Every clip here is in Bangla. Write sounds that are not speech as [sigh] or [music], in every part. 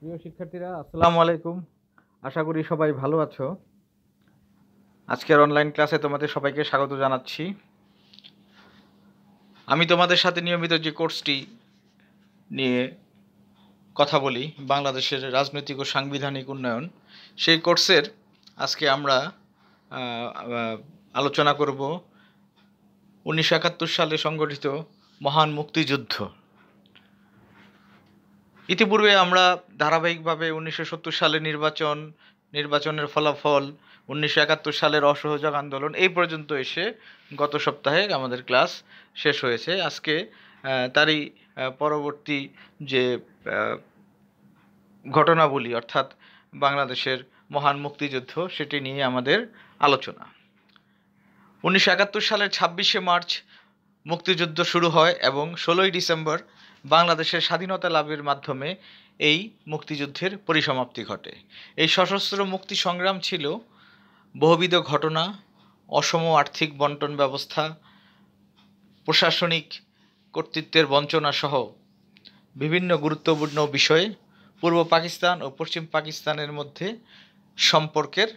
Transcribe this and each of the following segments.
প্রিয় শিক্ষার্থীরা আসসালামু আলাইকুম আশা করি সবাই ভালো আছো আজকের অনলাইন ক্লাসে তোমাদের সবাইকে স্বাগত জানাচ্ছি আমি তোমাদের সাথে নিয়মিত যে কোর্সটি নিয়ে কথা বলি বাংলাদেশের রাজনৈতিক ও সাংবিধানিক উন্নয়ন সেই কোর্সের আজকে আমরা আলোচনা করব উনিশশো একাত্তর সালে সংগঠিত মহান মুক্তিযুদ্ধ ইতিপূর্বে আমরা ধারাবাহিকভাবে উনিশশো সত্তর সালে নির্বাচন নির্বাচনের ফলাফল উনিশশো একাত্তর সালের অসহযোগ আন্দোলন এই পর্যন্ত এসে গত সপ্তাহে আমাদের ক্লাস শেষ হয়েছে আজকে তারই পরবর্তী যে ঘটনাবলী অর্থাৎ বাংলাদেশের মহান মুক্তিযুদ্ধ সেটি নিয়ে আমাদের আলোচনা উনিশশো একাত্তর সালের ছাব্বিশে মার্চ মুক্তিযুদ্ধ শুরু হয় এবং ষোলোই ডিসেম্বর বাংলাদেশের স্বাধীনতা লাভের মাধ্যমে এই মুক্তিযুদ্ধের পরিসমাপ্তি ঘটে এই সশস্ত্র মুক্তি সংগ্রাম ছিল বহুবিধ ঘটনা অসম আর্থিক বন্টন ব্যবস্থা প্রশাসনিক কর্তৃত্বের বঞ্চনা সহ বিভিন্ন গুরুত্বপূর্ণ বিষয়ে পূর্ব পাকিস্তান ও পশ্চিম পাকিস্তানের মধ্যে সম্পর্কের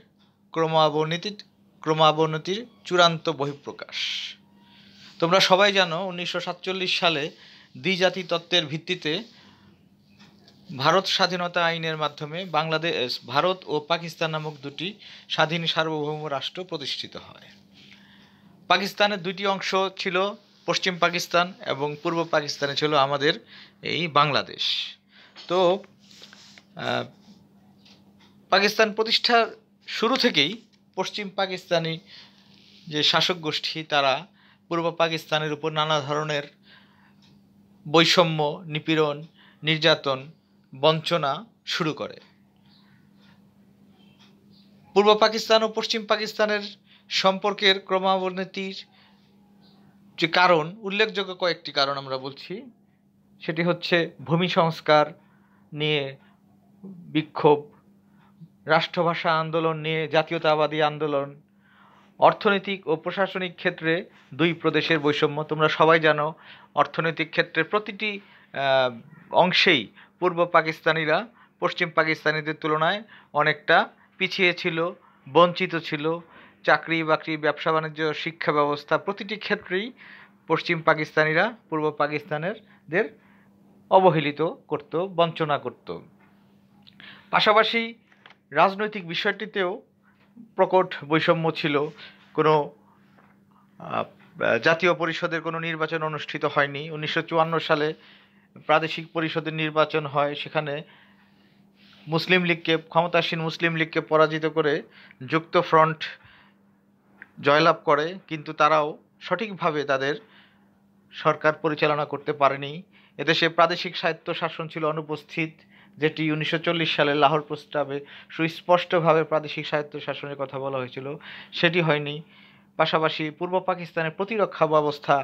ক্রমাবনতির ক্রমাবনতির চূড়ান্ত বহিঃপ্রকাশ তোমরা সবাই জানো উনিশশো সালে দ্বিজাতি তত্ত্বের ভিত্তিতে ভারত স্বাধীনতা আইনের মাধ্যমে বাংলাদেশ ভারত ও পাকিস্তান নামক দুটি স্বাধীন সার্বভৌম রাষ্ট্র প্রতিষ্ঠিত হয় পাকিস্তানের দুটি অংশ ছিল পশ্চিম পাকিস্তান এবং পূর্ব পাকিস্তানে ছিল আমাদের এই বাংলাদেশ তো পাকিস্তান প্রতিষ্ঠার শুরু থেকেই পশ্চিম পাকিস্তানি যে শাসক গোষ্ঠী তারা পূর্ব পাকিস্তানের উপর নানা ধরনের বৈষম্য নিপীড়ন নির্যাতন বঞ্চনা শুরু করে পূর্ব পাকিস্তান ও পশ্চিম পাকিস্তানের সম্পর্কের ক্রমাবনতির যে কারণ উল্লেখযোগ্য কয়েকটি কারণ আমরা বলছি সেটি হচ্ছে ভূমি সংস্কার নিয়ে বিক্ষোভ রাষ্ট্রভাষা আন্দোলন নিয়ে জাতীয়তাবাদী আন্দোলন অর্থনৈতিক ও প্রশাসনিক ক্ষেত্রে দুই প্রদেশের বৈষম্য তোমরা সবাই জানো অর্থনৈতিক ক্ষেত্রে প্রতিটি অংশেই পূর্ব পাকিস্তানিরা পশ্চিম পাকিস্তানিদের তুলনায় অনেকটা পিছিয়ে ছিল বঞ্চিত ছিল চাকরি বাকরি ব্যবসা বাণিজ্য শিক্ষা ব্যবস্থা প্রতিটি ক্ষেত্রেই পশ্চিম পাকিস্তানিরা পূর্ব পাকিস্তানের অবহেলিত করত বঞ্চনা করত পাশাপাশি রাজনৈতিক বিষয়টিতেও প্রকট বৈষম্য ছিল কোনো জাতীয় পরিষদের কোনো নির্বাচন অনুষ্ঠিত হয়নি উনিশশো সালে প্রাদেশিক পরিষদের নির্বাচন হয় সেখানে মুসলিম লীগকে ক্ষমতাসীন মুসলিম লীগকে পরাজিত করে যুক্ত ফ্রন্ট জয়লাভ করে কিন্তু তারাও সঠিকভাবে তাদের সরকার পরিচালনা করতে পারেনি এদেশে প্রাদেশিক স্বায়ত্ত শাসন ছিল অনুপস্থিত যেটি উনিশশো সালে লাহোর প্রস্তাবে সুস্পষ্টভাবে প্রাদেশিক শাসনের কথা বলা হয়েছিল সেটি হয়নি পাশাপাশি পূর্ব পাকিস্তানের প্রতিরক্ষা ব্যবস্থা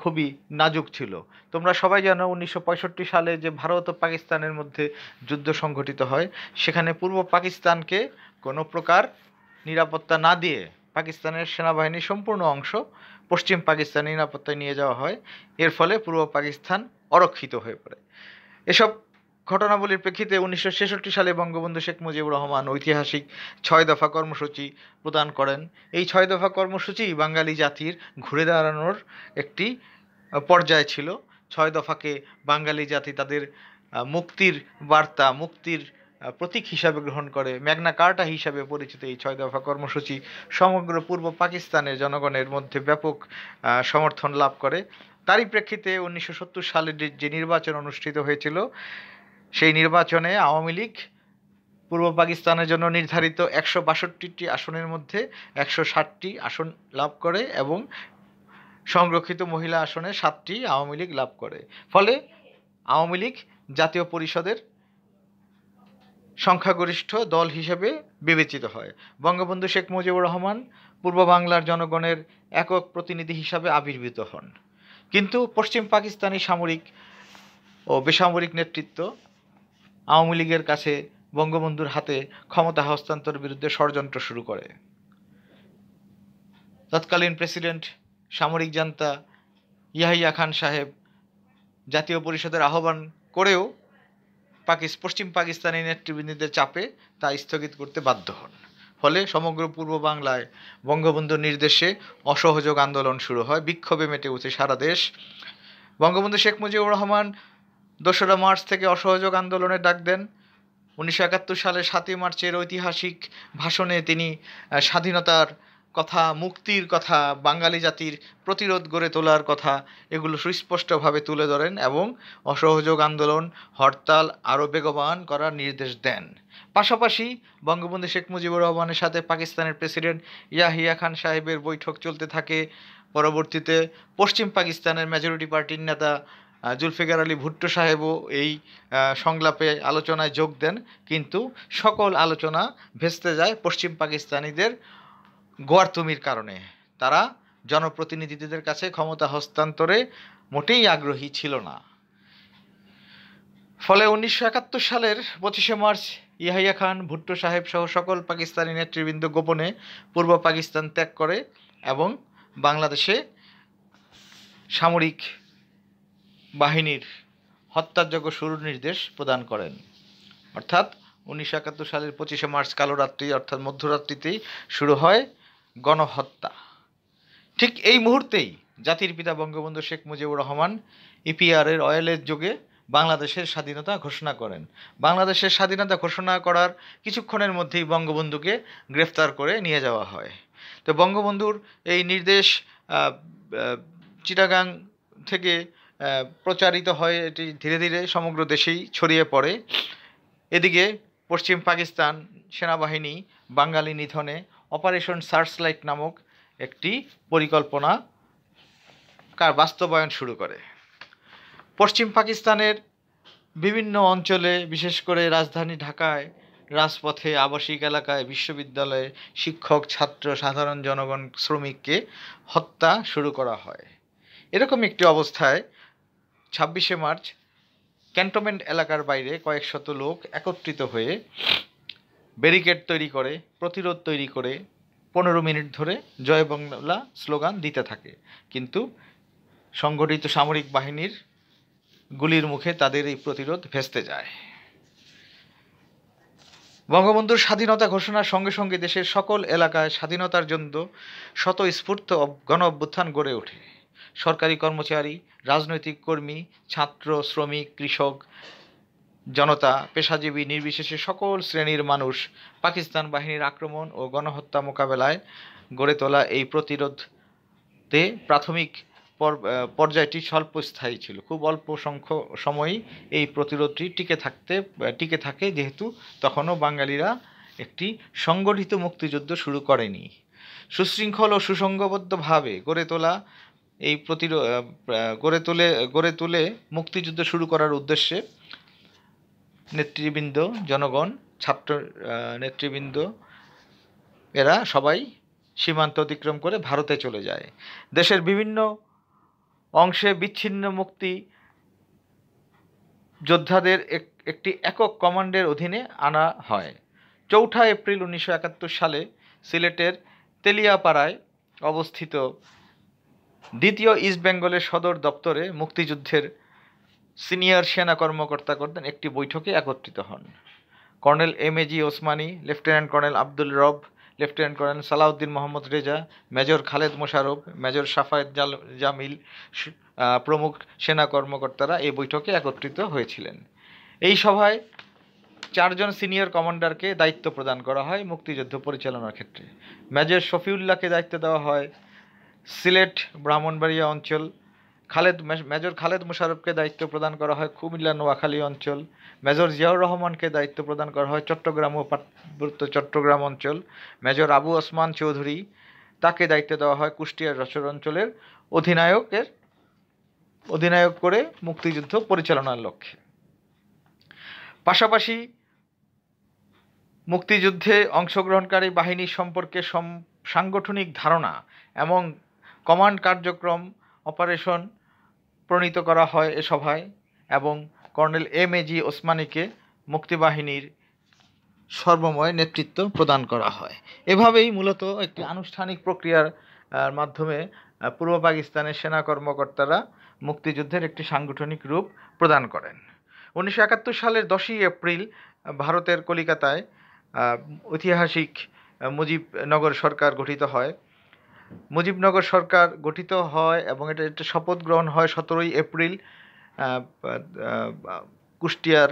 খুবই নাজুক ছিল তোমরা সবাই জানো উনিশশো সালে যে ভারত ও পাকিস্তানের মধ্যে যুদ্ধ সংঘটিত হয় সেখানে পূর্ব পাকিস্তানকে কোনো প্রকার নিরাপত্তা না দিয়ে পাকিস্তানের সেনাবাহিনীর সম্পূর্ণ অংশ পশ্চিম পাকিস্তানের নিরাপত্তায় নিয়ে যাওয়া হয় এর ফলে পূর্ব পাকিস্তান অরক্ষিত হয়ে পড়ে এসব ঘটনাবলীর প্রেক্ষিতে উনিশশো সালে বঙ্গবন্ধু শেখ মুজিবুর রহমান ঐতিহাসিক ছয় দফা কর্মসূচি প্রদান করেন এই ছয় দফা কর্মসূচি বাঙালি জাতির ঘুরে দাঁড়ানোর একটি পর্যায় ছিল ছয় দফাকে বাঙালি জাতি তাদের মুক্তির বার্তা মুক্তির প্রতীক হিসাবে গ্রহণ করে ম্যাগনা কার্টা হিসাবে পরিচিত এই ছয় দফা কর্মসূচি সমগ্র পূর্ব পাকিস্তানের জনগণের মধ্যে ব্যাপক সমর্থন লাভ করে তারই প্রেক্ষিতে উনিশশো সালের যে নির্বাচন অনুষ্ঠিত হয়েছিল সেই নির্বাচনে আওয়ামী লীগ পূর্ব পাকিস্তানের জন্য নির্ধারিত একশো বাষট্টিটি আসনের মধ্যে একশো ষাটটি আসন লাভ করে এবং সংরক্ষিত মহিলা আসনে সাতটি আওয়ামী লীগ লাভ করে ফলে আওয়ামী লীগ জাতীয় পরিষদের সংখ্যাগরিষ্ঠ দল হিসেবে বিবেচিত হয় বঙ্গবন্ধু শেখ মুজিবুর রহমান পূর্ব বাংলার জনগণের একক প্রতিনিধি হিসাবে আবির্ভূত হন কিন্তু পশ্চিম পাকিস্তানি সামরিক ও বেসামরিক নেতৃত্ব আওয়ামী লীগের কাছে বঙ্গবন্ধুর হাতে ক্ষমতা হস্তান্তর বিরুদ্ধে ষড়যন্ত্র শুরু করে তৎকালীন প্রেসিডেন্ট সামরিক জান্তা ইয়াহিয়া খান সাহেব জাতীয় পরিষদের আহ্বান করেও পাকিস পশ্চিম পাকিস্তানি নেতৃবৃন্দদের চাপে তা স্থগিত করতে বাধ্য হন ফলে সমগ্র পূর্ব বাংলায় বঙ্গবন্ধুর নির্দেশে অসহযোগ আন্দোলন শুরু হয় বিক্ষোভে মেটে উঠে সারা দেশ বঙ্গবন্ধু শেখ মুজিবুর রহমান দোসরা মার্চ থেকে অসহযোগ আন্দোলনের ডাক দেন উনিশশো একাত্তর সালে সাতই মার্চের ঐতিহাসিক ভাষণে তিনি স্বাধীনতার কথা মুক্তির কথা বাঙালি জাতির প্রতিরোধ গড়ে তোলার কথা এগুলো সুস্পষ্টভাবে তুলে ধরেন এবং অসহযোগ আন্দোলন হরতাল আরও বেগবান করার নির্দেশ দেন পাশাপাশি বঙ্গবন্ধু শেখ মুজিবুর রহমানের সাথে পাকিস্তানের প্রেসিডেন্ট ইয়াহিয়া খান সাহেবের বৈঠক চলতে থাকে পরবর্তীতে পশ্চিম পাকিস্তানের মেজরিটি পার্টির নেতা জুলফিকার আলী ভুট্টো সাহেবও এই সংলাপে আলোচনায় যোগ দেন কিন্তু সকল আলোচনা ভেস্তে যায় পশ্চিম পাকিস্তানিদের গোয়ারতুমির কারণে তারা জনপ্রতিনিধিদের কাছে ক্ষমতা হস্তান্তরে মোটেই আগ্রহী ছিল না ফলে উনিশশো একাত্তর সালের পঁচিশে মার্চ ইহাইয়া খান ভুট্টো সাহেব সহ সকল পাকিস্তানি নেতৃবৃন্দ গোপনে পূর্ব পাকিস্তান ত্যাগ করে এবং বাংলাদেশে সামরিক বাহিনীর হত্যাযজ্ঞ শুরুর নির্দেশ প্রদান করেন অর্থাৎ উনিশশো একাত্তর সালের পঁচিশে মার্চ কালো রাত্রি অর্থাৎ মধ্যরাত্রিতেই শুরু হয় গণহত্যা ঠিক এই মুহূর্তেই জাতির পিতা বঙ্গবন্ধু শেখ মুজিবুর রহমান ইপিআরের অয়েলের যোগে বাংলাদেশের স্বাধীনতা ঘোষণা করেন বাংলাদেশের স্বাধীনতা ঘোষণা করার কিছুক্ষণের মধ্যেই বঙ্গবন্ধুকে গ্রেফতার করে নিয়ে যাওয়া হয় তো বঙ্গবন্ধুর এই নির্দেশ চিটাগাং থেকে প্রচারিত হয় এটি ধীরে ধীরে সমগ্র দেশেই ছড়িয়ে পড়ে এদিকে পশ্চিম পাকিস্তান সেনাবাহিনী বাঙালি নিধনে অপারেশন সার্চলাইট নামক একটি পরিকল্পনা কার বাস্তবায়ন শুরু করে পশ্চিম পাকিস্তানের বিভিন্ন অঞ্চলে বিশেষ করে রাজধানী ঢাকায় রাজপথে আবাসিক এলাকায় বিশ্ববিদ্যালয়ে শিক্ষক ছাত্র সাধারণ জনগণ শ্রমিককে হত্যা শুরু করা হয় এরকম একটি অবস্থায় ছাব্বিশে মার্চ ক্যান্টনমেন্ট এলাকার বাইরে কয়েক শত লোক একত্রিত হয়ে ব্যারিকেড তৈরি করে প্রতিরোধ তৈরি করে পনেরো মিনিট ধরে জয় বাংলা স্লোগান দিতে থাকে কিন্তু সংগঠিত সামরিক বাহিনীর গুলির মুখে তাদের এই প্রতিরোধ ভেস্তে যায় বঙ্গবন্ধুর স্বাধীনতা ঘোষণার সঙ্গে সঙ্গে দেশের সকল এলাকায় স্বাধীনতার জন্য শতস্ফূর্ত গণ অভ্যুত্থান গড়ে ওঠে সরকারি কর্মচারী রাজনৈতিক কর্মী ছাত্র শ্রমিক কৃষক জনতা পেশাজীবী নির্বিশেষে সকল শ্রেণীর মানুষ পাকিস্তান বাহিনীর আক্রমণ ও গণহত্যা মোকাবেলায় গড়ে তোলা এই প্রতিরোধে প্রাথমিক পর্যায়টি স্বল্পস্থায়ী ছিল খুব অল্প সংখ্যক সময়ই এই প্রতিরোধটি টিকে থাকতে টিকে থাকে যেহেতু তখনও বাঙালিরা একটি সংগঠিত মুক্তিযুদ্ধ শুরু করেনি সুশৃঙ্খল ও সুসংঘবদ্ধভাবে গড়ে তোলা এই প্রতিরোধ গড়ে তুলে গড়ে তুলে মুক্তিযুদ্ধ শুরু করার উদ্দেশ্যে নেতৃবৃন্দ জনগণ ছাত্র নেতৃবৃন্দ এরা সবাই সীমান্ত অতিক্রম করে ভারতে চলে যায় দেশের বিভিন্ন অংশে বিচ্ছিন্ন মুক্তি যোদ্ধাদের একটি একক কমান্ডের অধীনে আনা হয় চৌঠা এপ্রিল উনিশশো সালে সিলেটের তেলিয়াপাড়ায় অবস্থিত দ্বিতীয় ইস্ট বেঙ্গলের সদর দপ্তরে মুক্তিযুদ্ধের সিনিয়র সেনা কর্মকর্তা করতেন একটি বৈঠকে একত্রিত হন colonel M A G Osmani lieutenant colonel Abdul Rab lieutenant colonel Salauddin Mohammad Reza major Khaled Mosharraf major Shafayat Jamil প্রমুখ সেনা কর্মকর্তারা এই বৈঠকে একত্রিত হয়েছিলেন এই সভায় চারজন সিনিয়র কমান্ডারকে দায়িত্ব প্রদান করা হয় মুক্তিযুদ্ধ পরিচালনার ক্ষেত্রে মেজর শফিউল্লাহকে দায়িত্ব দেওয়া হয় সিলেট ব্রাহ্মণবাড়িয়া অঞ্চল খালেদ মেজর খালেদ মুশারফকে দায়িত্ব প্রদান করা হয় কুমিল্লা নোয়াখালী অঞ্চল মেজর জিয়াউর রহমানকে দায়িত্ব প্রদান করা হয় চট্টগ্রাম ও পার্বত্য চট্টগ্রাম অঞ্চল মেজর আবু ওসমান চৌধুরী তাকে দায়িত্ব দেওয়া হয় কুষ্টিয়ার রসর অঞ্চলের অধিনায়কের অধিনায়ক করে মুক্তিযুদ্ধ পরিচালনার লক্ষ্যে পাশাপাশি মুক্তিযুদ্ধে অংশগ্রহণকারী বাহিনী সম্পর্কে সাংগঠনিক ধারণা এবং কমান্ড কার্যক্রম অপারেশন প্রণীত করা হয় এ সভায় এবং কর্নেল এম এ জি ওসমানীকে মুক্তিবাহিনীর সর্বময় নেতৃত্ব প্রদান করা হয় এভাবেই মূলত একটি আনুষ্ঠানিক প্রক্রিয়ার মাধ্যমে পূর্ব পাকিস্তানের সেনা কর্মকর্তারা মুক্তিযুদ্ধের একটি সাংগঠনিক রূপ প্রদান করেন উনিশশো একাত্তর সালের দশই এপ্রিল ভারতের কলিকাতায় ঐতিহাসিক মুজিবনগর সরকার গঠিত হয় মুজিবনগর সরকার গঠিত হয় এবং এটা একটা শপথ গ্রহণ হয় সতেরোই এপ্রিল কুষ্টিয়ার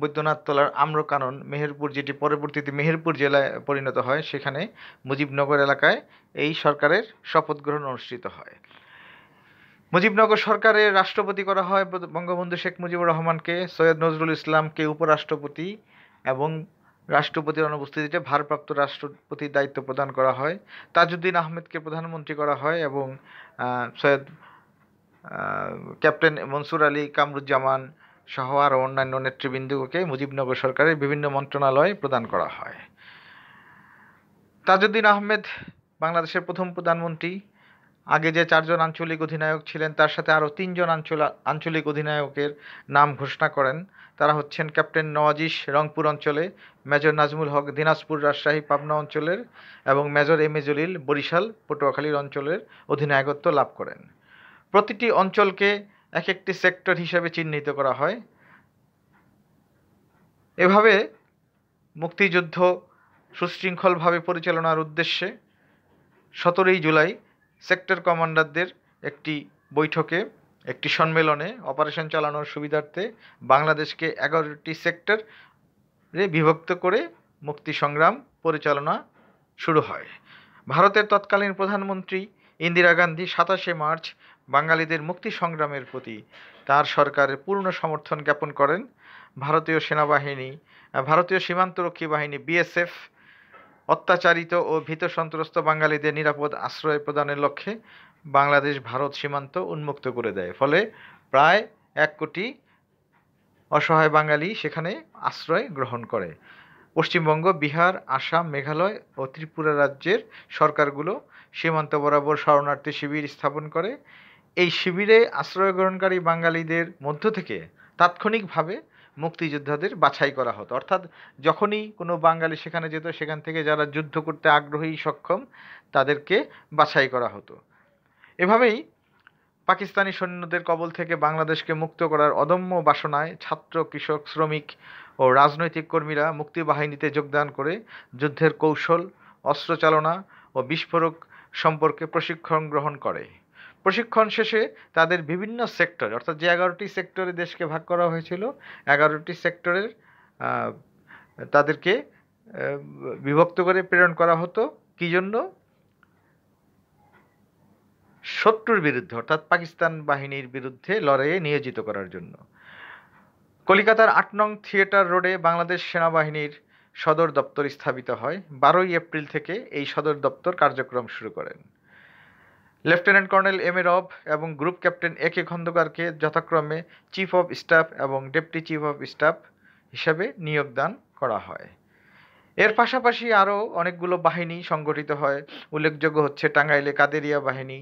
বৈদ্যনাথ তলার আম্রকানন মেহেরপুর যেটি পরবর্তীতে মেহেরপুর জেলায় পরিণত হয় সেখানে মুজিবনগর এলাকায় এই সরকারের শপথ গ্রহণ অনুষ্ঠিত হয় মুজিবনগর সরকারের রাষ্ট্রপতি করা হয় বঙ্গবন্ধু শেখ মুজিবুর রহমানকে সৈয়দ নজরুল ইসলামকে উপরাষ্ট্রপতি এবং রাষ্ট্রপতির অনুপস্থিতিতে ভারপ্রাপ্ত রাষ্ট্রপতির দায়িত্ব প্রদান করা হয় তাজউদ্দিন আহমেদকে প্রধানমন্ত্রী করা হয় এবং সৈয়দ ক্যাপ্টেন মনসুর আলী কামরুজ্জামান সহ আরও অন্যান্য নেতৃবৃন্দকে মুজিবনগর সরকারের বিভিন্ন মন্ত্রণালয়ে প্রদান করা হয় তাজউদ্দিন আহমেদ বাংলাদেশের প্রথম প্রধানমন্ত্রী আগে যে চারজন আঞ্চলিক অধিনায়ক ছিলেন তার সাথে আরও তিনজন আঞ্চল আঞ্চলিক অধিনায়কের নাম ঘোষণা করেন তারা হচ্ছেন ক্যাপ্টেন নওয়াজিস রংপুর অঞ্চলে মেজর নাজমুল হক দিনাজপুর রাজশাহী পাবনা অঞ্চলের এবং মেজর এম জলিল বরিশাল পটুয়াখালীর অঞ্চলের অধিনায়কত্ব লাভ করেন প্রতিটি অঞ্চলকে এক একটি সেক্টর হিসাবে চিহ্নিত করা হয় এভাবে মুক্তিযুদ্ধ সুশৃঙ্খলভাবে পরিচালনার উদ্দেশ্যে সতেরোই জুলাই সেক্টর কমান্ডারদের একটি বৈঠকে একটি সম্মেলনে অপারেশন চালানোর সুবিধার্থে বাংলাদেশকে এগারোটি সেক্টরে বিভক্ত করে মুক্তি সংগ্রাম পরিচালনা শুরু হয় ভারতের তৎকালীন প্রধানমন্ত্রী ইন্দিরা গান্ধী সাতাশে মার্চ বাঙালিদের মুক্তি সংগ্রামের প্রতি তার সরকারের পূর্ণ সমর্থন জ্ঞাপন করেন ভারতীয় সেনাবাহিনী ভারতীয় সীমান্তরক্ষী বাহিনী বিএসএফ অত্যাচারিত ও ভীত সন্ত্রস্ত বাঙালিদের নিরাপদ আশ্রয় প্রদানের লক্ষ্যে বাংলাদেশ ভারত সীমান্ত উন্মুক্ত করে দেয় ফলে প্রায় এক কোটি অসহায় বাঙালি সেখানে আশ্রয় গ্রহণ করে পশ্চিমবঙ্গ বিহার আসাম মেঘালয় ও ত্রিপুরা রাজ্যের সরকারগুলো সীমান্ত বরাবর শরণার্থী শিবির স্থাপন করে এই শিবিরে আশ্রয় গ্রহণকারী বাঙালিদের মধ্য থেকে তাৎক্ষণিকভাবে মুক্তিযোদ্ধাদের বাছাই করা হতো অর্থাৎ যখনই কোনো বাঙালি সেখানে যেত সেখান থেকে যারা যুদ্ধ করতে আগ্রহী সক্ষম তাদেরকে বাছাই করা হতো এভাবেই পাকিস্তানি সৈন্যদের কবল থেকে বাংলাদেশকে মুক্ত করার অদম্য বাসনায় ছাত্র কৃষক শ্রমিক ও রাজনৈতিক কর্মীরা মুক্তি বাহিনীতে যোগদান করে যুদ্ধের কৌশল অস্ত্রচালনা ও বিস্ফোরক সম্পর্কে প্রশিক্ষণ গ্রহণ করে প্রশিক্ষণ শেষে তাদের বিভিন্ন সেক্টর অর্থাৎ যে এগারোটি সেক্টরে দেশকে ভাগ করা হয়েছিল এগারোটি সেক্টরের তাদেরকে বিভক্ত করে প্রেরণ করা হতো কী জন্য শত্রুর বিরুদ্ধে অর্থাৎ পাকিস্তান বাহিনীর বিরুদ্ধে লড়াইয়ে নিয়োজিত করার জন্য কলিকাতার আট নং থিয়েটার রোডে বাংলাদেশ সেনাবাহিনীর সদর দপ্তর স্থাপিত হয় বারোই এপ্রিল থেকে এই সদর দপ্তর কার্যক্রম শুরু করেন লেফটেন্যান্ট কর্নেল এম এ রব এবং গ্রুপ ক্যাপ্টেন এ কে খন্দকারকে যথাক্রমে চিফ অফ স্টাফ এবং ডেপুটি চিফ অফ স্টাফ হিসাবে নিয়োগদান করা হয় এর পাশাপাশি আরও অনেকগুলো বাহিনী সংগঠিত হয় উল্লেখযোগ্য হচ্ছে টাঙ্গাইলে কাদেরিয়া বাহিনী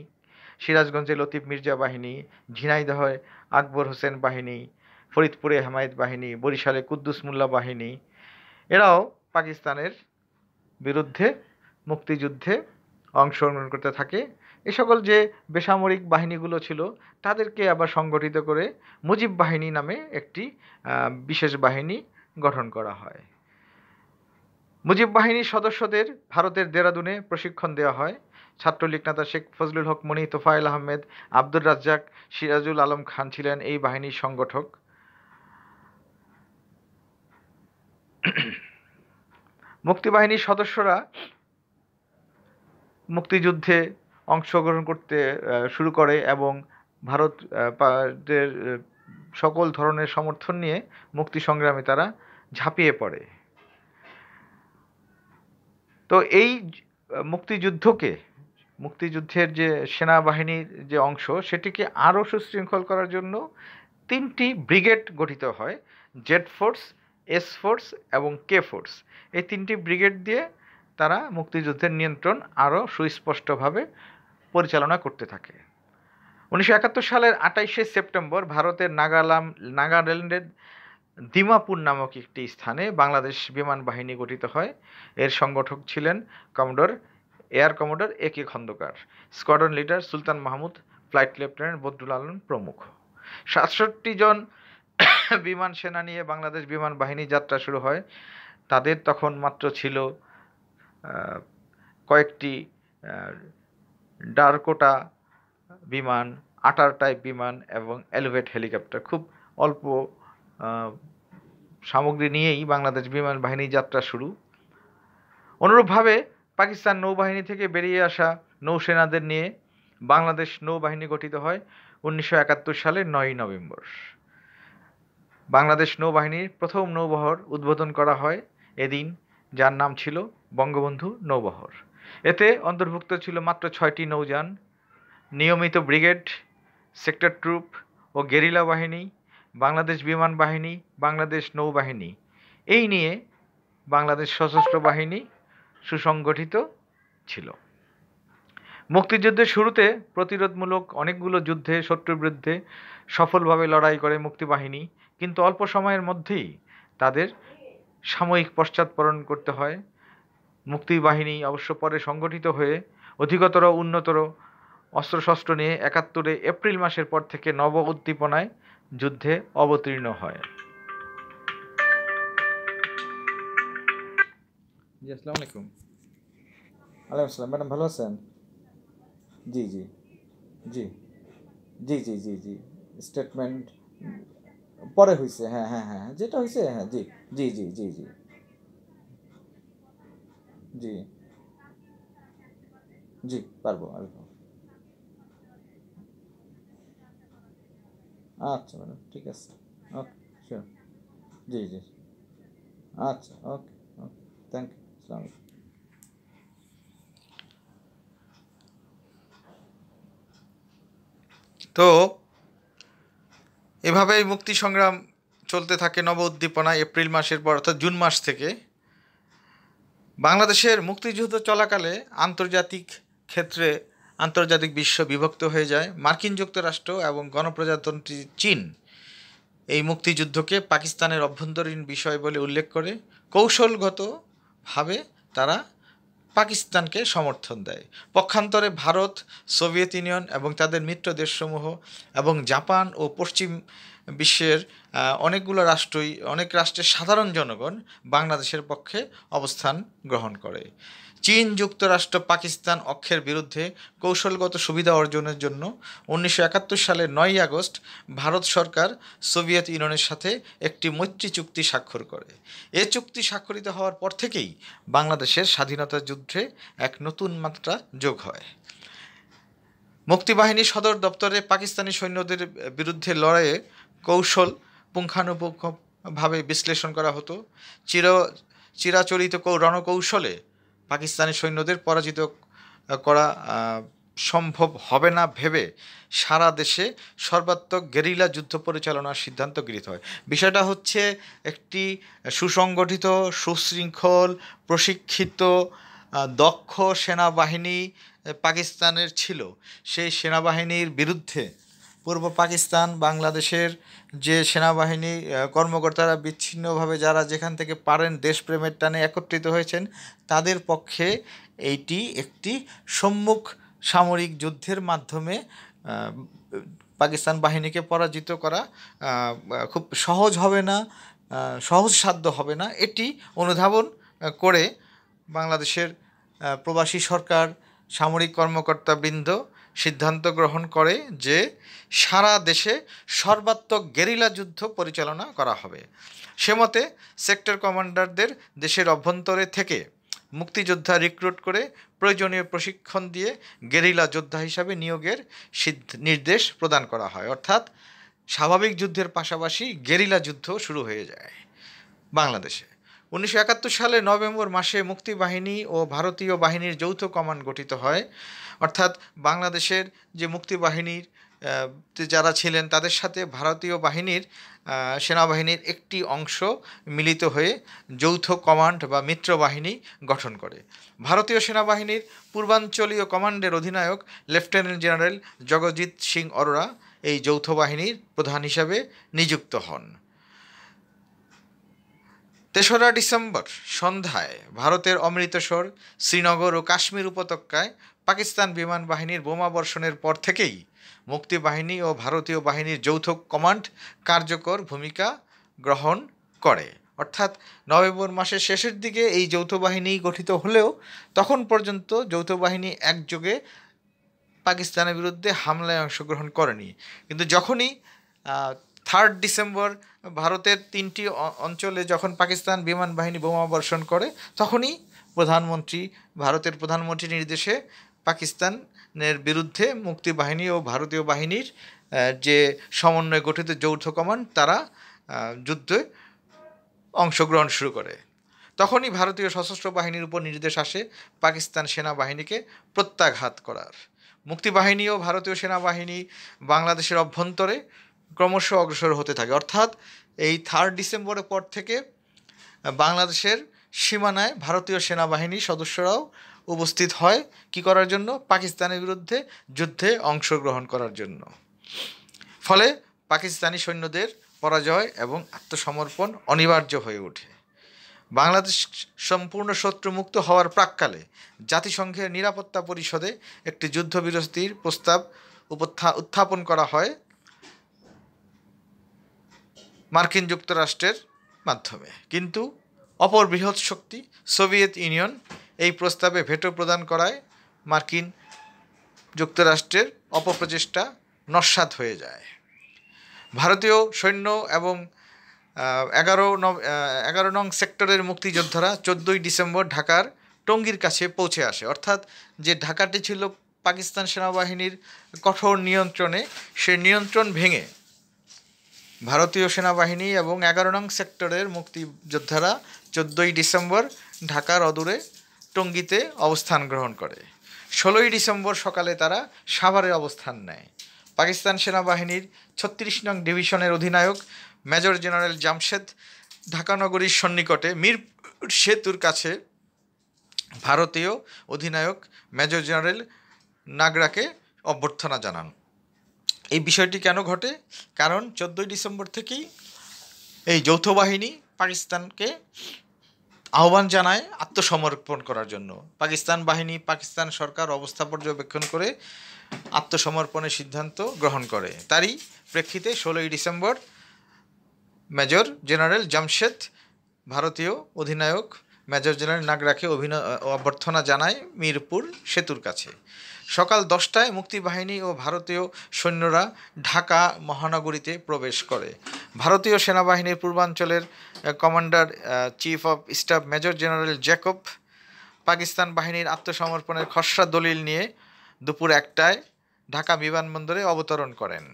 সিরাজগঞ্জে লতিফ মির্জা বাহিনী ঝিনাইদহয় আকবর হোসেন বাহিনী ফরিদপুরে হেমায়েত বাহিনী বরিশালে কুদ্দুস মোল্লা বাহিনী এরাও পাকিস্তানের বিরুদ্ধে মুক্তিযুদ্ধে অংশগ্রহণ করতে থাকে এ সকল যে বেসামরিক বাহিনীগুলো ছিল তাদেরকে আবার সংগঠিত করে মুজিব বাহিনী নামে একটি বিশেষ বাহিনী গঠন করা হয় মুজিব বাহিনীর সদস্যদের ভারতের দেরাদুনে প্রশিক্ষণ দেওয়া হয় ছাত্রলীগ নেতা শেখ ফজলুল হক মনি তোফায়েল আহমেদ আব্দুর রাজ্জাক সিরাজুল আলম খান ছিলেন এই বাহিনীর সংগঠক মুক্তিবাহিনীর সদস্যরা মুক্তিযুদ্ধে অংশগ্রহণ করতে শুরু করে এবং ভারতের সকল ধরনের সমর্থন নিয়ে মুক্তি সংগ্রামে তারা ঝাঁপিয়ে পড়ে তো এই মুক্তিযুদ্ধকে মুক্তিযুদ্ধের যে সেনাবাহিনীর যে অংশ সেটিকে আরও সুশৃঙ্খল করার জন্য তিনটি ব্রিগেড গঠিত হয় জেড ফোর্স এস ফোর্স এবং কে ফোর্স এই তিনটি ব্রিগেড দিয়ে তারা মুক্তিযুদ্ধের নিয়ন্ত্রণ আরও সুস্পষ্টভাবে পরিচালনা করতে থাকে উনিশশো একাত্তর সালের আটাইশে সেপ্টেম্বর ভারতের নাগালাম নাগাল্যান্ডের দিমাপুর নামক একটি স্থানে বাংলাদেশ বিমান বাহিনী গঠিত হয় এর সংগঠক ছিলেন commodore air commodore A K Khandakar squadron leader Sultan Mahmud flight lieutenant Badrul Alam প্রমুখ সাতষট্টি জন [coughs] বিমান সেনা নিয়ে বাংলাদেশ বিমান বাহিনী যাত্রা শুরু হয় তাদের তখন মাত্র ছিল কয়েকটি ডারকোটা বিমান আটার টাইপ বিমান এবং অ্যালোভেট হেলিকপ্টার খুব অল্প সামগ্রী নিয়েই বাংলাদেশ বিমান বাহিনী যাত্রা শুরু অনুরূপভাবে পাকিস্তান নৌবাহিনী থেকে বেরিয়ে আসা নৌসেনাদের নিয়ে বাংলাদেশ নৌবাহিনী গঠিত হয় উনিশশো একাত্তর সালের নয়ই নভেম্বর বাংলাদেশ নৌবাহিনীর প্রথম নৌবহর উদ্বোধন করা হয় এদিন যার নাম ছিল বঙ্গবন্ধু নৌবহর এতে অন্তর্ভুক্ত ছিল মাত্র ছয়টি নৌযান নিয়মিত ব্রিগেড সেক্টর ট্রুপ ও গেরিলা বাহিনী বাংলাদেশ বিমান বাহিনী বাংলাদেশ নৌবাহিনী এই নিয়ে বাংলাদেশ সশস্ত্র বাহিনী সুসংগঠিত ছিল মুক্তিযুদ্ধের শুরুতে প্রতিরোধমূলক অনেকগুলো যুদ্ধে শত্রুর বিরুদ্ধে সফলভাবে লড়াই করে মুক্তিবাহিনী কিন্তু অল্প সময়ের মধ্যেই তাদের সাময়িক পশ্চাৎপরণ করতে হয় মুক্তিবাহিনী অবশ্য পরে সংগঠিত হয়ে অধিকতর উন্নতর অস্ত্রশস্ত্র নিয়ে একাত্তরে এপ্রিল মাসের পর থেকে নব উদ্দীপনায় যুদ্ধে অবতীর্ণ হয় আসসালামু আলাইকুম ওয়ালাইকুম আসসালাম ম্যাডাম ভালো আছেন জি জি জি জি জি জি জি স্টেটমেন্ট পরে হয়েছে হ্যাঁ হ্যাঁ হ্যাঁ যেটা হয়েছে হ্যাঁ জি জি জি জি জি জি জি পারবো পারবো আচ্ছা ম্যাডাম ঠিক আছে ওকে শিওর জি জি আচ্ছা ওকে ওকে থ্যাংক ইউ আসসালামাইকুম তো এভাবেই মুক্তি সংগ্রাম চলতে থাকে নব উদ্দীপনা এপ্রিল মাসের পর অর্থাৎ জুন মাস থেকে বাংলাদেশের মুক্তিযুদ্ধ চলাকালে আন্তর্জাতিক ক্ষেত্রে আন্তর্জাতিক বিশ্ব বিভক্ত হয়ে যায় মার্কিন যুক্তরাষ্ট্র এবং গণপ্রজাতন্ত্রী চীন এই মুক্তিযুদ্ধকে পাকিস্তানের অভ্যন্তরীণ বিষয় বলে উল্লেখ করে কৌশলগত ভাবে তারা পাকিস্তানকে সমর্থন দেয় পক্ষান্তরে ভারত সোভিয়েত ইউনিয়ন এবং তাদের মিত্র দেশসমূহ এবং জাপান ও পশ্চিম বিশ্বের অনেকগুলো রাষ্ট্রই অনেক রাষ্ট্রের সাধারণ জনগণ বাংলাদেশের পক্ষে অবস্থান গ্রহণ করে চীন যুক্তরাষ্ট্র পাকিস্তান অক্ষের বিরুদ্ধে কৌশলগত সুবিধা অর্জনের জন্য উনিশশো সালের নয়ই আগস্ট ভারত সরকার সোভিয়েত ইউনিয়নের সাথে একটি মৈত্রী চুক্তি স্বাক্ষর করে এ চুক্তি স্বাক্ষরিত হওয়ার পর থেকেই বাংলাদেশের স্বাধীনতা যুদ্ধে এক নতুন মাত্রা যোগ হয় মুক্তিবাহিনী সদর দপ্তরে পাকিস্তানি সৈন্যদের বিরুদ্ধে লড়াইয়ে কৌশল পুঙ্খানুপুঙ্খভাবে বিশ্লেষণ করা হতো চির চিরাচরিত রণকৌশলে পাকিস্তানি সৈন্যদের পরাজিত করা সম্ভব হবে না ভেবে সারা দেশে সর্বাত্মক গেরিলা যুদ্ধ পরিচালনার সিদ্ধান্ত গৃহীত হয় বিষয়টা হচ্ছে একটি সুসংগঠিত সুশৃঙ্খল প্রশিক্ষিত দক্ষ সেনাবাহিনী পাকিস্তানের ছিল সেই সেনাবাহিনীর বিরুদ্ধে পূর্ব পাকিস্তান বাংলাদেশের যে সেনাবাহিনী কর্মকর্তারা বিচ্ছিন্নভাবে যারা যেখান থেকে পারেন দেশপ্রেমের টানে একত্রিত হয়েছেন তাদের পক্ষে এইটি একটি সম্মুখ সামরিক যুদ্ধের মাধ্যমে পাকিস্তান বাহিনীকে পরাজিত করা খুব সহজ হবে না সহজসাধ্য হবে না এটি অনুধাবন করে বাংলাদেশের প্রবাসী সরকার সামরিক কর্মকর্তাবৃন্দ সিদ্ধান্ত গ্রহণ করে যে সারা দেশে সর্বাত্মক গেরিলা যুদ্ধ পরিচালনা করা হবে সে মতে সেক্টর কমান্ডারদের দেশের অভ্যন্তরে থেকে মুক্তিযোদ্ধা রিক্রুট করে প্রয়োজনীয় প্রশিক্ষণ দিয়ে গেরিলা যোদ্ধা হিসাবে নিয়োগের সিদ্ধ নির্দেশ প্রদান করা হয় অর্থাৎ স্বাভাবিক যুদ্ধের পাশাপাশি গেরিলা যুদ্ধ শুরু হয়ে যায় বাংলাদেশে উনিশশো একাত্তর সালে নভেম্বর মাসে মুক্তিবাহিনী ও ভারতীয় বাহিনীর যৌথ কমান্ড গঠিত হয় অর্থাৎ বাংলাদেশের যে মুক্তিবাহিনীর যারা ছিলেন তাদের সাথে ভারতীয় বাহিনীর সেনাবাহিনীর একটি অংশ মিলিত হয়ে যৌথ কমান্ড বা মিত্র বাহিনী গঠন করে ভারতীয় সেনাবাহিনীর পূর্বাঞ্চলীয় কমান্ডের অধিনায়ক লেফটেন্যান্ট জেনারেল জগজিৎ সিং অরোরা এই যৌথ বাহিনীর প্রধান হিসাবে নিযুক্ত হন তেসরা ডিসেম্বর সন্ধ্যায় ভারতের অমৃতসর শ্রীনগর ও কাশ্মীর উপত্যকায় পাকিস্তান বিমান বাহিনীর বোমা বর্ষণের পর থেকেই মুক্তিবাহিনী ও ভারতীয় বাহিনীর যৌথ কমান্ড কার্যকর ভূমিকা গ্রহণ করে অর্থাৎ নভেম্বর মাসের শেষের দিকে এই যৌথ বাহিনী গঠিত হলেও তখন পর্যন্ত যৌথ বাহিনী একযোগে পাকিস্তানের বিরুদ্ধে হামলায় অংশগ্রহণ করেনি কিন্তু যখনই থার্ড ডিসেম্বর ভারতের তিনটি অঞ্চলে যখন পাকিস্তান বিমান বাহিনী বোমা বর্ষণ করে তখনই প্রধানমন্ত্রী ভারতের প্রধানমন্ত্রী নির্দেশে পাকিস্তানের বিরুদ্ধে মুক্তিবাহিনী ও ভারতীয় বাহিনীর যে সমন্বয়ে গঠিত যৌথ কমান্ড তারা যুদ্ধে অংশগ্রহণ শুরু করে তখনই ভারতীয় সশস্ত্র বাহিনীর উপর নির্দেশ আসে পাকিস্তান সেনাবাহিনীকে প্রত্যাঘাত করার মুক্তিবাহিনী ও ভারতীয় সেনাবাহিনী বাংলাদেশের অভ্যন্তরে ক্রমশ অগ্রসর হতে থাকে অর্থাৎ এই থার্ড ডিসেম্বরের পর থেকে বাংলাদেশের সীমানায় ভারতীয় সেনাবাহিনী সদস্যরাও উপস্থিত হয় কি করার জন্য পাকিস্তানের বিরুদ্ধে যুদ্ধে অংশগ্রহণ করার জন্য ফলে পাকিস্তানি সৈন্যদের পরাজয় এবং আত্মসমর্পণ অনিবার্য হয়ে ওঠে বাংলাদেশ সম্পূর্ণ শত্রুমুক্ত হওয়ার প্রাককালে জাতিসংঘের নিরাপত্তা পরিষদে একটি যুদ্ধবিরতির প্রস্তাব উত্থাপন করা হয় মার্কিন যুক্তরাষ্ট্রের মাধ্যমে কিন্তু অপর বৃহৎ শক্তি সোভিয়েত ইউনিয়ন এই প্রস্তাবে ভেটো প্রদান করায় মার্কিন যুক্তরাষ্ট্রের অপপ্রচেষ্টা নস্বাত হয়ে যায় ভারতীয় সৈন্য এবং এগারো ন এগারো নং সেক্টরের মুক্তিযোদ্ধারা চোদ্দোই ডিসেম্বর ঢাকার টঙ্গীর কাছে পৌঁছে আসে অর্থাৎ যে ঢাকাটি ছিল পাকিস্তান সেনাবাহিনীর কঠোর নিয়ন্ত্রণে সে নিয়ন্ত্রণ ভেঙে ভারতীয় সেনাবাহিনী এবং এগারো নং সেক্টরের মুক্তিযোদ্ধারা চোদ্দোই ডিসেম্বর ঢাকার অদূরে টঙ্গীতে অবস্থান গ্রহণ করে ষোলোই ডিসেম্বর সকালে তারা সাভারে অবস্থান নেয় পাকিস্তান সেনাবাহিনীর ছত্রিশ নং ডিভিশনের অধিনায়ক মেজর জেনারেল জামশেদ ঢাকা নগরীর সন্নিকটে মির সেতুর কাছে ভারতীয় অধিনায়ক মেজর জেনারেল নাগরাকে অভ্যর্থনা জানান এই বিষয়টি কেন ঘটে কারণ চোদ্দোই ডিসেম্বর থেকেই এই যৌথ বাহিনী পাকিস্তানকে আহ্বান জানায় আত্মসমর্পণ করার জন্য পাকিস্তান বাহিনী পাকিস্তান সরকার অবস্থা পর্যবেক্ষণ করে আত্মসমর্পণের সিদ্ধান্ত গ্রহণ করে তারই প্রেক্ষিতে ষোলোই ডিসেম্বর মেজর জেনারেল জামশেদ ভারতীয় অধিনায়ক মেজর জেনারেল নাগরাকে অভিনয় অভ্যর্থনা জানায় মিরপুর সেতুর কাছে সকাল দশটায় মুক্তিবাহিনী ও ভারতীয় সৈন্যরা ঢাকা মহানগরীতে প্রবেশ করে ভারতীয় সেনাবাহিনীর পূর্বাঞ্চলের commander chief of staff major general Jacob Pakistan বাহিনীর আত্মসমর্পণের খসড়া দলিল নিয়ে দুপুর একটায় ঢাকা বিমানবন্দরে অবতরণ করেন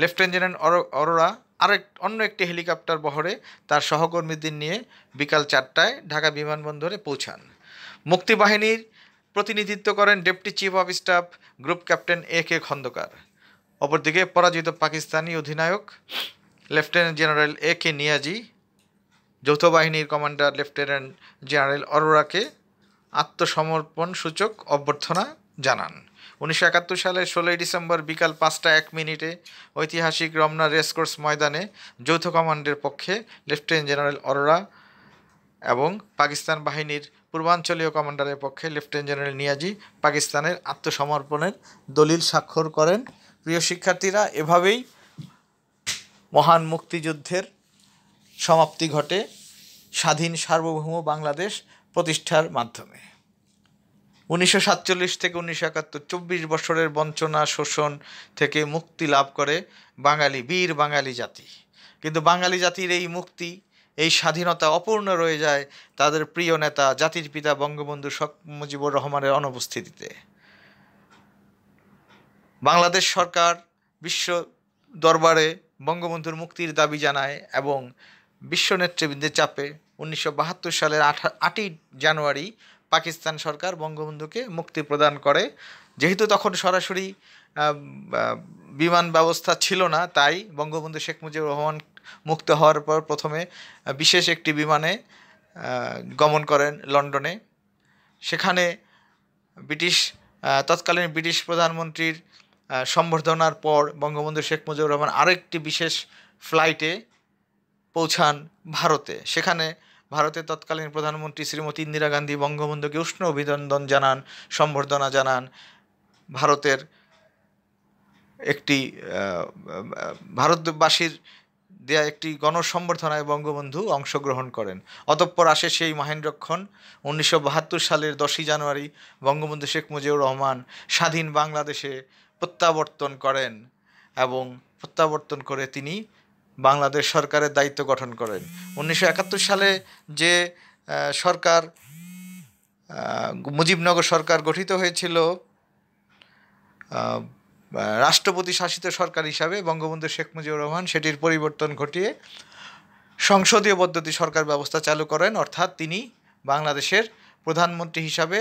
লেফটেন্যান্ট জেনারেল অরোরা আরেক অন্য একটি হেলিকপ্টার বহরে তার সহকর্মীদের নিয়ে বিকাল চারটায় ঢাকা বিমানবন্দরে পৌঁছান মুক্তিবাহিনীর প্রতিনিধিত্ব করেন deputy chief of staff group captain A K Khandakar অপরদিকে পরাজিত পাকিস্তানি অধিনায়ক lieutenant general A K Niazi যৌথ বাহিনীর কমান্ডার লেফটেন্যান্ট জেনারেল অরোরাকে আত্মসমর্পণ সূচক অভ্যর্থনা জানান উনিশশো একাত্তর সালের ষোলোই ডিসেম্বর বিকাল পাঁচটা এক মিনিটে ঐতিহাসিক রমনা রেসকোর্স ময়দানে যৌথ কমান্ডের পক্ষে লেফটেন্যান্ট জেনারেল অরোরা এবং পাকিস্তান বাহিনীর পূর্বাঞ্চলীয় কমান্ডারের পক্ষে লেফটেন্যান্ট জেনারেল নিয়াজি পাকিস্তানের আত্মসমর্পণের দলিল স্বাক্ষর করেন প্রিয় শিক্ষার্থীরা এভাবেই মহান মুক্তিযুদ্ধের সমাপ্তি ঘটে স্বাধীন সার্বভৌম বাংলাদেশ প্রতিষ্ঠার মাধ্যমে উনিশশো সাতচল্লিশ থেকে উনিশশো একাত্তর চব্বিশ বছরের বঞ্চনা শোষণ থেকে মুক্তি লাভ করে বাঙালি বীর বাঙালি জাতি কিন্তু বাঙালি জাতির এই মুক্তি এই স্বাধীনতা অপূর্ণ রয়ে যায় তাদের প্রিয় নেতা জাতির পিতা বঙ্গবন্ধু শেখ মুজিবুর রহমানের অনুপস্থিতিতে বাংলাদেশ সরকার বিশ্ব দরবারে বঙ্গবন্ধুর মুক্তির দাবি জানায় এবং বিশ্ব নেতৃবৃন্দের চাপে উনিশশো সালের আটই জানুয়ারি পাকিস্তান সরকার বঙ্গবন্ধুকে মুক্তি প্রদান করে যেহেতু তখন সরাসরি বিমান ব্যবস্থা ছিল না তাই বঙ্গবন্ধু শেখ মুজিবুর রহমান মুক্ত হওয়ার পর প্রথমে বিশেষ একটি বিমানে গমন করেন লন্ডনে সেখানে ব্রিটিশ তৎকালীন ব্রিটিশ প্রধানমন্ত্রীর সম্বর্ধনার পর বঙ্গবন্ধু শেখ মুজিবুর রহমান আরেকটি বিশেষ ফ্লাইটে পৌঁছান ভারতে সেখানে ভারতের তৎকালীন প্রধানমন্ত্রী শ্রীমতী ইন্দিরা গান্ধী বঙ্গবন্ধুকে উষ্ণ অভিনন্দন জানান সম্বর্ধনা জানান ভারতের একটি ভারতবাসীর দেয়া একটি গণসম্বর্ধনায় বঙ্গবন্ধু অংশগ্রহণ করেন অতঃপর আসে সেই মাহেন্দ্রক্ষণ উনিশশো সালের দশই জানুয়ারি বঙ্গবন্ধু শেখ মুজিবুর রহমান স্বাধীন বাংলাদেশে প্রত্যাবর্তন করেন এবং প্রত্যাবর্তন করে তিনি বাংলাদেশ সরকারের দায়িত্ব গঠন করেন উনিশশো সালে যে সরকার মুজিবনগর সরকার গঠিত হয়েছিল রাষ্ট্রপতি শাসিত সরকার হিসাবে বঙ্গবন্ধু শেখ মুজিবুর রহমান সেটির পরিবর্তন ঘটিয়ে সংসদীয় পদ্ধতি সরকার ব্যবস্থা চালু করেন অর্থাৎ তিনি বাংলাদেশের প্রধানমন্ত্রী হিসাবে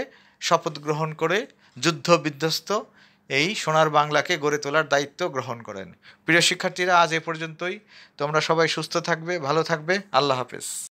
শপথ গ্রহণ করে যুদ্ধ বিধ্বস্ত এই সোনার বাংলাকে গড়ে তোলার দায়িত্ব গ্রহণ করেন প্রিয় শিক্ষার্থীরা আজ এ পর্যন্তই তোমরা সবাই সুস্থ থাকবে ভালো থাকবে আল্লাহ হাফেজ